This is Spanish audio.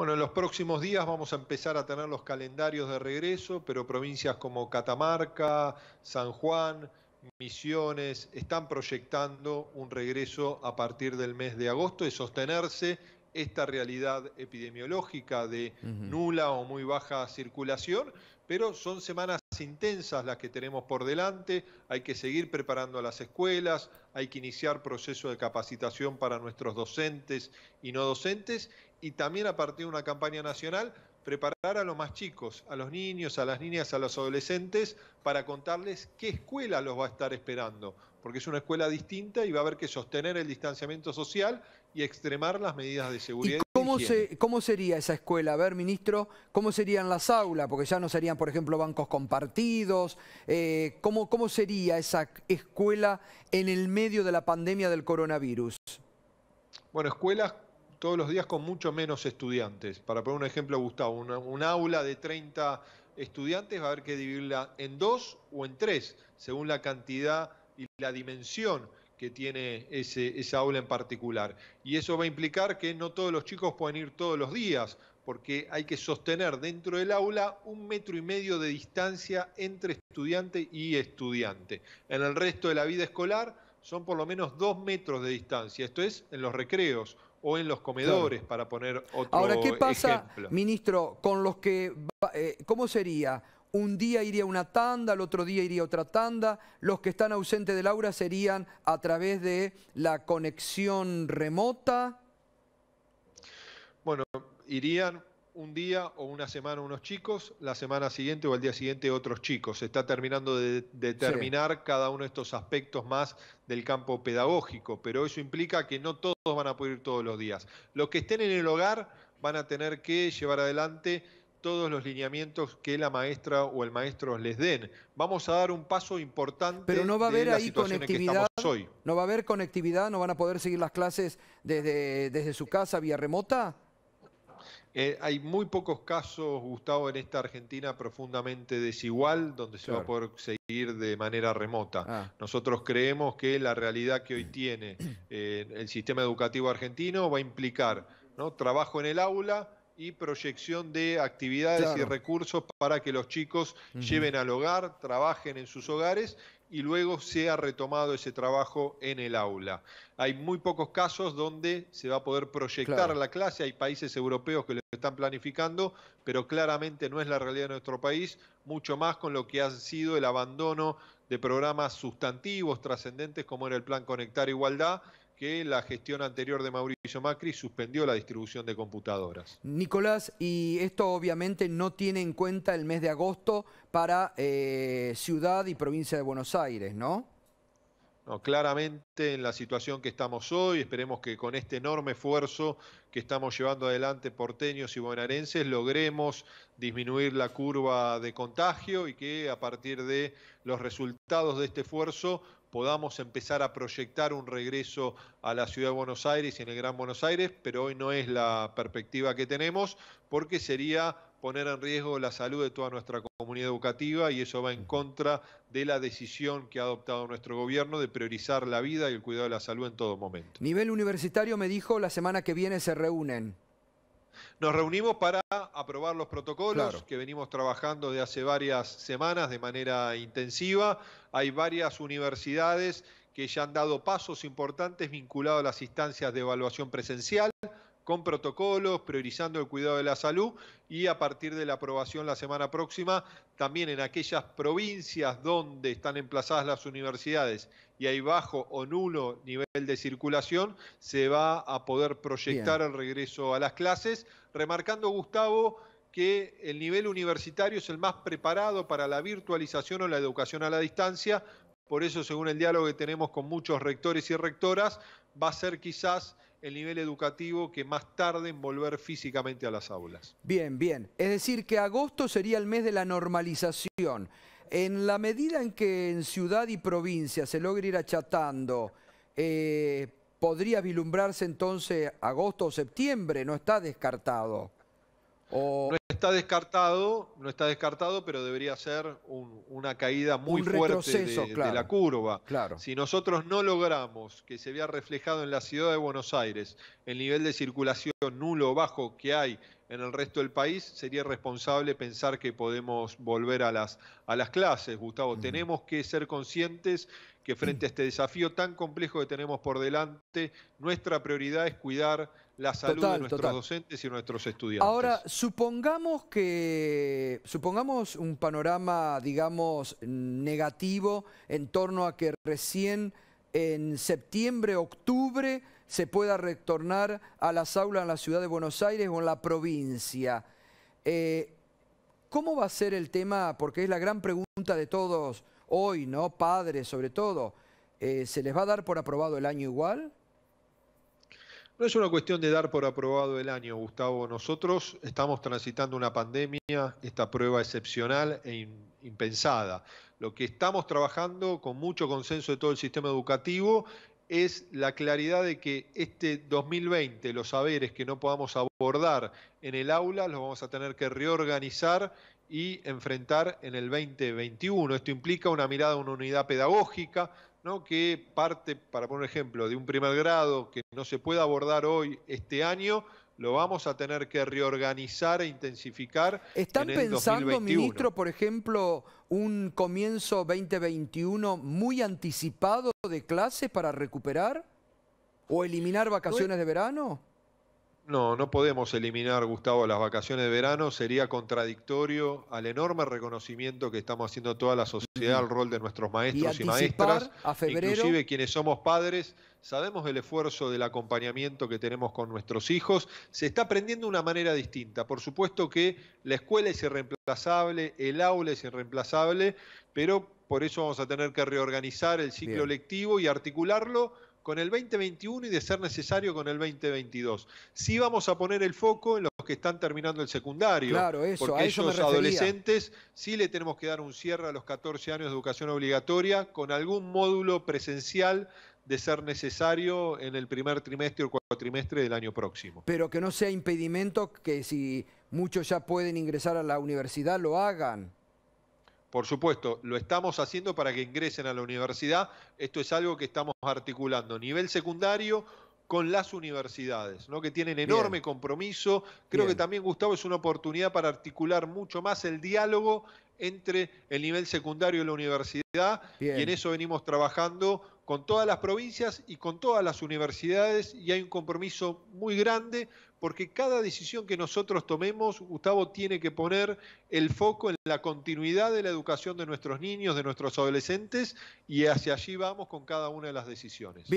Bueno, en los próximos días vamos a empezar a tener los calendarios de regreso, pero provincias como Catamarca, San Juan, Misiones, están proyectando un regreso a partir del mes de agosto y sostenerse esta realidad epidemiológica de nula o muy baja circulación, pero son semanas intensas las que tenemos por delante, hay que seguir preparando a las escuelas, hay que iniciar procesos de capacitación para nuestros docentes y no docentes, y también a partir de una campaña nacional preparar a los más chicos, a los niños, a las niñas, a los adolescentes, para contarles qué escuela los va a estar esperando, porque es una escuela distinta y va a haber que sostener el distanciamiento social y extremar las medidas de seguridad. ¿Y cómo, cómo sería esa escuela? A ver, ministro, ¿cómo serían las aulas? Porque ya no serían, por ejemplo, bancos compartidos. Eh, ¿cómo, ¿Cómo sería esa escuela en el medio de la pandemia del coronavirus? Bueno, escuelas todos los días con mucho menos estudiantes. Para poner un ejemplo, Gustavo, una, un aula de 30 estudiantes va a haber que dividirla en dos o en tres, según la cantidad y la dimensión que tiene esa aula en particular. Y eso va a implicar que no todos los chicos pueden ir todos los días, porque hay que sostener dentro del aula un metro y medio de distancia entre estudiante y estudiante. En el resto de la vida escolar son por lo menos dos metros de distancia, esto es en los recreos o en los comedores, para poner otro Ahora, ¿qué pasa, ministro, con los que... Eh, ¿Cómo sería? Un día iría una tanda, el otro día iría otra tanda. Los que están ausentes de Laura serían a través de la conexión remota. Bueno, irían un día o una semana unos chicos, la semana siguiente o el día siguiente otros chicos. Se está terminando de determinar cada uno de estos aspectos más del campo pedagógico, pero eso implica que no todos van a poder ir todos los días. Los que estén en el hogar van a tener que llevar adelante todos los lineamientos que la maestra o el maestro les den. Vamos a dar un paso importante. Pero no va a haber ahí conectividad. Hoy. No va a haber conectividad, no van a poder seguir las clases desde, desde su casa vía remota. Eh, hay muy pocos casos, Gustavo, en esta Argentina profundamente desigual, donde se va a poder seguir de manera remota. Ah. Nosotros creemos que la realidad que hoy mm. tiene eh, el sistema educativo argentino va a implicar ¿no? trabajo en el aula, y proyección de actividades y recursos para que los chicos lleven al hogar, trabajen en sus hogares y luego se ha retomado ese trabajo en el aula. Hay muy pocos casos donde se va a poder proyectar la clase, hay países europeos que lo están planificando, pero claramente no es la realidad de nuestro país, mucho más con lo que ha sido el abandono de programas sustantivos, trascendentes, como era el Plan Conectar Igualdad, que la gestión anterior de Mauricio Macri suspendió la distribución de computadoras. Nicolás, y esto obviamente no tiene en cuenta el mes de agosto para eh, ciudad y provincia de Buenos Aires, ¿no? No, claramente en la situación que estamos hoy, esperemos que con este enorme esfuerzo que estamos llevando adelante porteños y bonaerenses logremos disminuir la curva de contagio y que a partir de los resultados de este esfuerzo podamos empezar a proyectar un regreso a la ciudad de Buenos Aires y en el Gran Buenos Aires, pero hoy no es la perspectiva que tenemos porque sería poner en riesgo la salud de toda nuestra comunidad educativa y eso va en contra de la decisión que ha adoptado nuestro gobierno de priorizar la vida y el cuidado de la salud en todo momento. Nivel universitario me dijo la semana que viene se reúnen. Nos reunimos para aprobar los protocolos que venimos trabajando de hace varias semanas de manera intensiva. Hay varias universidades que ya han dado pasos importantes vinculados a las instancias de evaluación presencial con protocolos, priorizando el cuidado de la salud y a partir de la aprobación la semana próxima, también en aquellas provincias donde están emplazadas las universidades y hay bajo o nulo nivel de circulación, se va a poder proyectar el regreso a las clases, remarcando Gustavo que el nivel universitario es el más preparado para la virtualización o la educación a la distancia, por eso según el diálogo que tenemos con muchos rectores y rectoras, va a ser quizás el nivel educativo que más tarde en volver físicamente a las aulas. Bien, bien. Es decir, que agosto sería el mes de la normalización. En la medida en que en ciudad y provincia se logre ir achatando, eh, podría vislumbrarse entonces agosto o septiembre, no está descartado. No está descartado, no está descartado, pero debería ser una caída muy fuerte de, la curva. Claro. Si nosotros no logramos que se vea reflejado en la ciudad de Buenos Aires el nivel de circulación nulo o bajo que hay en el resto del país, sería responsable pensar que podemos volver a las, a las clases, Gustavo. Mm. Tenemos que ser conscientes que frente a este desafío tan complejo que tenemos por delante, nuestra prioridad es cuidar la salud de nuestros docentes y nuestros estudiantes. Ahora, supongamos que supongamos un panorama, digamos, negativo en torno a que recién en septiembre, octubre, se pueda retornar a las aulas en la ciudad de Buenos Aires o en la provincia. Eh, ¿Cómo va a ser el tema? Porque es la gran pregunta de todos hoy, ¿no? Padres sobre todo. Eh, ¿Se les va a dar por aprobado el año igual? No es una cuestión de dar por aprobado el año, Gustavo. Nosotros estamos transitando una pandemia, esta prueba excepcional e impensada. Lo que estamos trabajando con mucho consenso de todo el sistema educativo es la claridad de que este 2020 los saberes que no podamos abordar en el aula los vamos a tener que reorganizar y enfrentar en el 2021. Esto implica una mirada a una unidad pedagógica, ¿no? que parte, para poner un ejemplo, de un primer grado que no se puede abordar hoy este año, lo vamos a tener que reorganizar e intensificar. ¿Están el pensando, ministro, por ejemplo, un comienzo 2021 muy anticipado de clases para recuperar o eliminar vacaciones de verano? No, no podemos eliminar, Gustavo, las vacaciones de verano. Sería contradictorio al enorme reconocimiento que estamos haciendo toda la sociedad al rol de nuestros maestros y, maestras. Inclusive quienes somos padres, sabemos el esfuerzo del acompañamiento que tenemos con nuestros hijos. Se está aprendiendo de una manera distinta. Por supuesto que la escuela es irreemplazable, el aula es irreemplazable, pero por eso vamos a tener que reorganizar el ciclo lectivo y articularlo con el 2021 y de ser necesario con el 2022. Sí vamos a poner el foco en los que están terminando el secundario, claro, eso, a adolescentes sí le tenemos que dar un cierre a los 14 años de educación obligatoria con algún módulo presencial de ser necesario en el primer trimestre o cuatrimestre del año próximo. Pero que no sea impedimento que si muchos ya pueden ingresar a la universidad lo hagan. Por supuesto, lo estamos haciendo para que ingresen a la universidad. Esto es algo que estamos articulando. Nivel secundario, con las universidades, ¿no? que tienen enorme compromiso. Creo que también, Gustavo, es una oportunidad para articular mucho más el diálogo entre el nivel secundario y la universidad, y en eso venimos trabajando con todas las provincias y con todas las universidades y hay un compromiso muy grande porque cada decisión que nosotros tomemos, Gustavo tiene que poner el foco en la continuidad de la educación de nuestros niños, de nuestros adolescentes y hacia allí vamos con cada una de las decisiones.